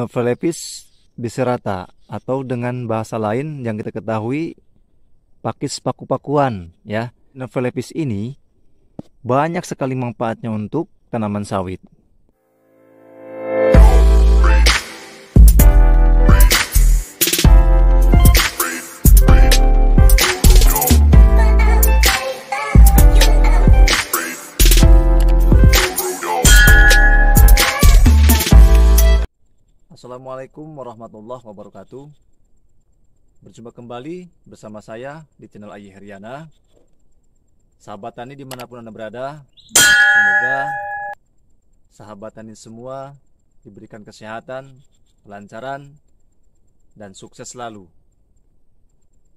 epis biserata atau dengan bahasa lain yang kita ketahui pakis paku-pakuan ya. epis ini banyak sekali manfaatnya untuk tanaman sawit. Assalamualaikum warahmatullahi wabarakatuh Berjumpa kembali bersama saya di channel Ayi Heriana Sahabat Tani dimanapun Anda berada Semoga sahabat Tani semua diberikan kesehatan, kelancaran, dan sukses selalu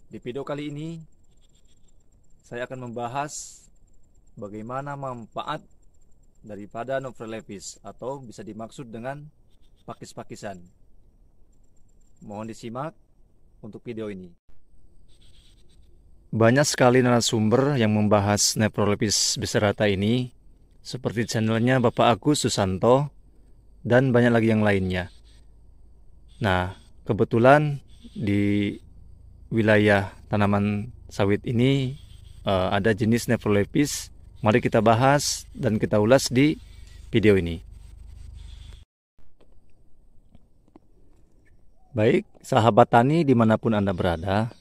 Di video kali ini saya akan membahas bagaimana manfaat daripada Novrelevis atau bisa dimaksud dengan pakis-pakisan. Mohon disimak untuk video ini. Banyak sekali narasumber yang membahas neprolepis beserata ini, seperti channelnya Bapak Agus Susanto, dan banyak lagi yang lainnya. Nah, kebetulan di wilayah tanaman sawit ini uh, ada jenis neprolepis. Mari kita bahas dan kita ulas di video ini. Baik, sahabat tani dimanapun Anda berada,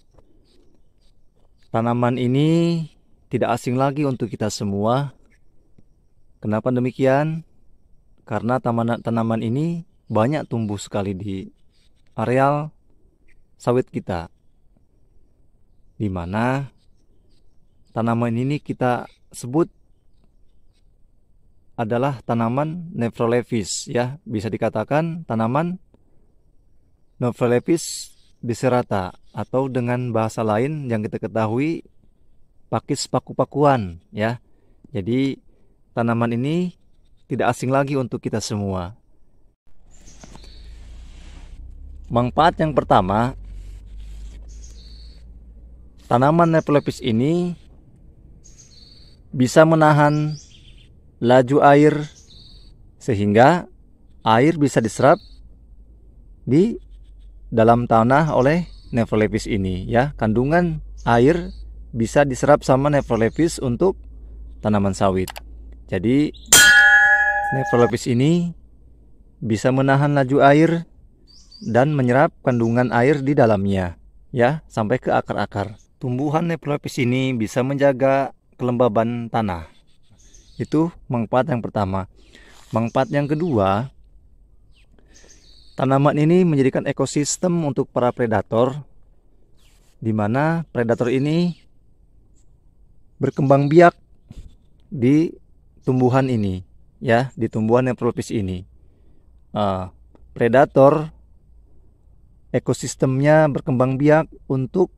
tanaman ini tidak asing lagi untuk kita semua. Kenapa demikian? Karena tanaman, ini banyak tumbuh sekali di areal sawit kita. Di mana tanaman ini kita sebut adalah tanaman nephrolevis ya, bisa dikatakan tanaman epis biserata atau dengan bahasa lain yang kita ketahui pakis paku-pakuan ya. Jadi tanaman ini tidak asing lagi untuk kita semua. Manfaat yang pertama, tanaman Nephelepis ini bisa menahan laju air sehingga air bisa diserap di dalam tanah oleh Nephrolepis ini ya. Kandungan air bisa diserap sama Nephrolepis untuk tanaman sawit. Jadi Nephrolepis ini bisa menahan laju air dan menyerap kandungan air di dalamnya ya sampai ke akar-akar. Tumbuhan Nephrolepis ini bisa menjaga kelembaban tanah. Itu manfaat yang pertama. Manfaat yang kedua, Tanaman ini menjadikan ekosistem untuk para predator, di mana predator ini berkembang biak di tumbuhan ini, ya, di tumbuhan yang tropis ini. Uh, predator ekosistemnya berkembang biak untuk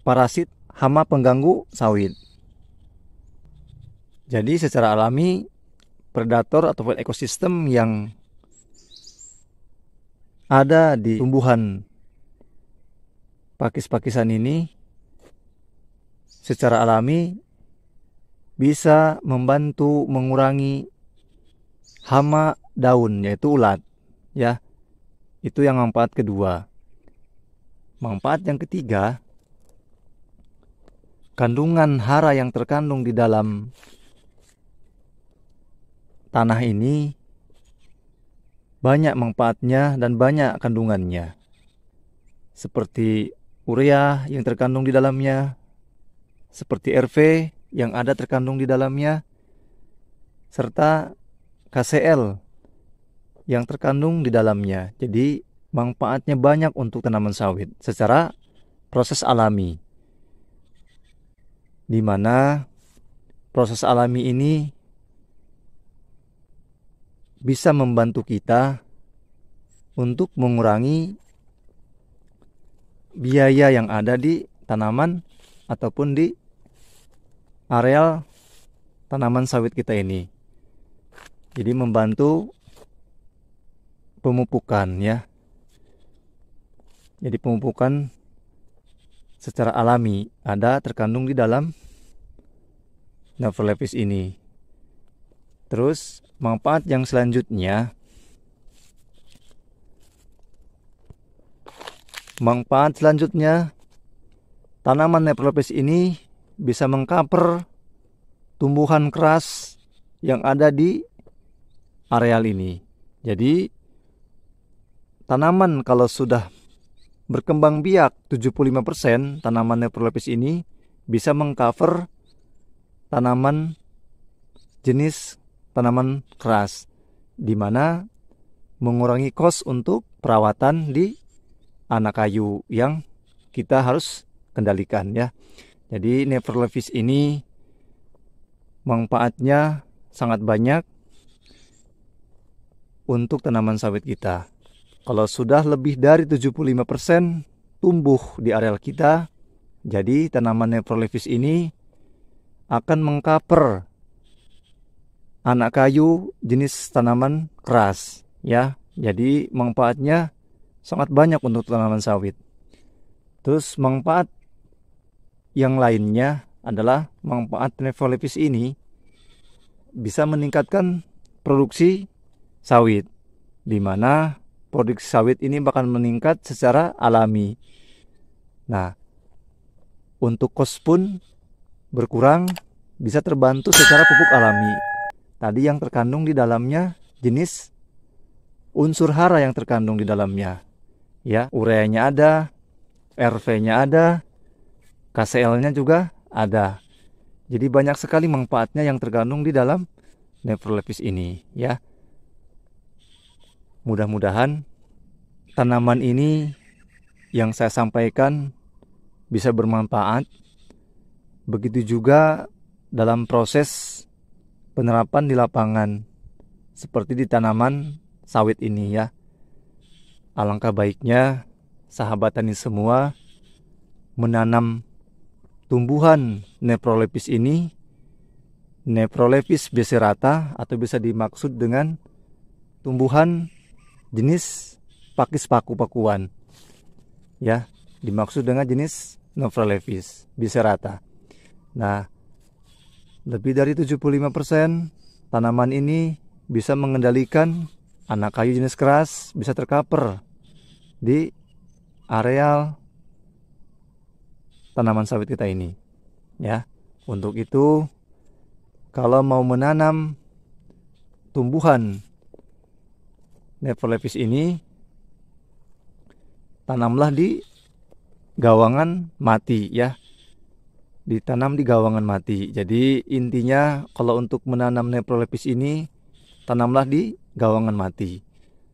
parasit hama pengganggu sawit. Jadi secara alami predator ataupun ekosistem yang ada di tumbuhan pakis-pakisan ini secara alami bisa membantu mengurangi hama daun yaitu ulat ya itu yang manfaat kedua manfaat yang ketiga kandungan hara yang terkandung di dalam tanah ini banyak manfaatnya dan banyak kandungannya. Seperti urea yang terkandung di dalamnya, seperti RV yang ada terkandung di dalamnya, serta KCL yang terkandung di dalamnya. Jadi manfaatnya banyak untuk tanaman sawit secara proses alami. Di mana proses alami ini bisa membantu kita untuk mengurangi biaya yang ada di tanaman ataupun di areal tanaman sawit kita ini. Jadi membantu pemupukan ya. Jadi pemupukan secara alami ada terkandung di dalam Naphrolepis ini. Terus manfaat yang selanjutnya Manfaat selanjutnya tanaman nepropis ini bisa mengcover tumbuhan keras yang ada di areal ini. Jadi tanaman kalau sudah berkembang biak 75% tanaman nepropis ini bisa mengcover tanaman jenis tanaman keras di mana mengurangi kos untuk perawatan di anak kayu yang kita harus kendalikan ya. Jadi neverlevis ini manfaatnya sangat banyak untuk tanaman sawit kita. Kalau sudah lebih dari 75% tumbuh di areal kita, jadi tanaman neverlevis ini akan mengkaper anak kayu jenis tanaman keras ya. Jadi manfaatnya sangat banyak untuk tanaman sawit. Terus manfaat yang lainnya adalah manfaat nevolipis ini bisa meningkatkan produksi sawit di mana produksi sawit ini bahkan meningkat secara alami. Nah, untuk kos pun berkurang bisa terbantu secara pupuk alami tadi yang terkandung di dalamnya jenis unsur hara yang terkandung di dalamnya. Ya, ureanya ada, RV-nya ada, KCL-nya juga ada. Jadi banyak sekali manfaatnya yang terkandung di dalam nefrolepis ini, ya. Mudah-mudahan tanaman ini yang saya sampaikan bisa bermanfaat. Begitu juga dalam proses penerapan di lapangan seperti di tanaman sawit ini ya. Alangkah baiknya sahabat tani semua menanam tumbuhan neprolepis ini Neprolepis beserata atau bisa dimaksud dengan tumbuhan jenis pakis paku-pakuan. Ya, dimaksud dengan jenis Neprolepis beserata. Nah, lebih dari 75% tanaman ini bisa mengendalikan anak kayu jenis keras bisa terkaper di areal tanaman sawit kita ini. Ya. Untuk itu kalau mau menanam tumbuhan Nephrolepis ini tanamlah di gawangan mati ya ditanam di gawangan mati. Jadi intinya kalau untuk menanam neprolepis ini tanamlah di gawangan mati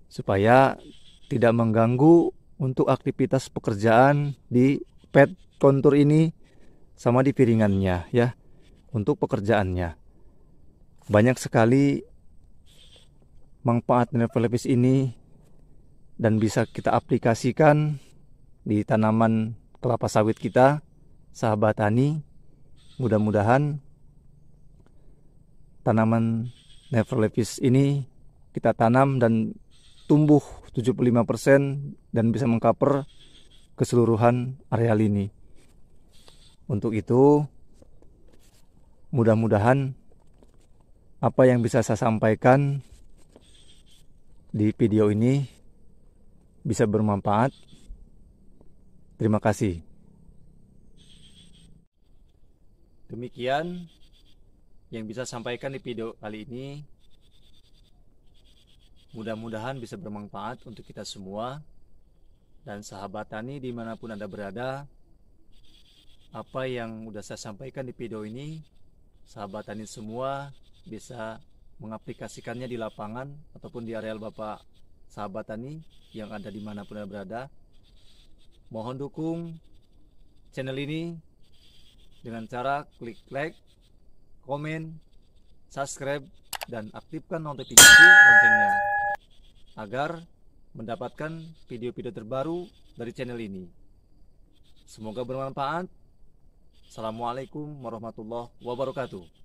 supaya tidak mengganggu untuk aktivitas pekerjaan di pet kontur ini sama di piringannya ya untuk pekerjaannya. Banyak sekali manfaat neprolepis ini dan bisa kita aplikasikan di tanaman kelapa sawit kita sahabat Tani, mudah-mudahan tanaman Neverlepis ini kita tanam dan tumbuh 75% dan bisa mengcover keseluruhan areal ini. Untuk itu, mudah-mudahan apa yang bisa saya sampaikan di video ini bisa bermanfaat. Terima kasih. Demikian yang bisa sampaikan di video kali ini. Mudah-mudahan bisa bermanfaat untuk kita semua dan sahabat tani dimanapun Anda berada. Apa yang sudah saya sampaikan di video ini, sahabat tani semua bisa mengaplikasikannya di lapangan ataupun di areal Bapak sahabat tani yang ada dimanapun Anda berada. Mohon dukung channel ini dengan cara klik like, komen, subscribe, dan aktifkan notifikasi loncengnya agar mendapatkan video-video terbaru dari channel ini. Semoga bermanfaat. Assalamualaikum warahmatullahi wabarakatuh.